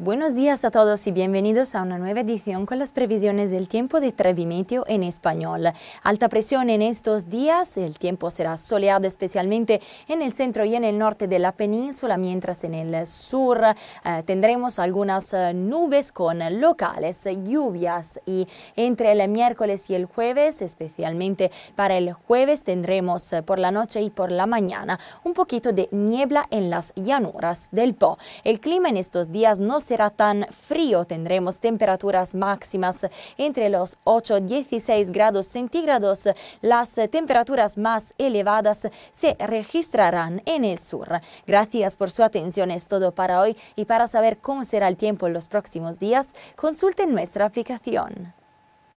Buenos días a todos y bienvenidos a una nueva edición con las previsiones del tiempo de Trevimetio en español. Alta presión en estos días, el tiempo será soleado especialmente en el centro y en el norte de la península, mientras en el sur eh, tendremos algunas eh, nubes con locales eh, lluvias y entre el miércoles y el jueves, especialmente para el jueves tendremos por la noche y por la mañana un poquito de niebla en las llanuras del Po. El clima en estos días no será tan frío. Tendremos temperaturas máximas entre los 8 y 16 grados centígrados. Las temperaturas más elevadas se registrarán en el sur. Gracias por su atención. Es todo para hoy y para saber cómo será el tiempo en los próximos días, consulten nuestra aplicación.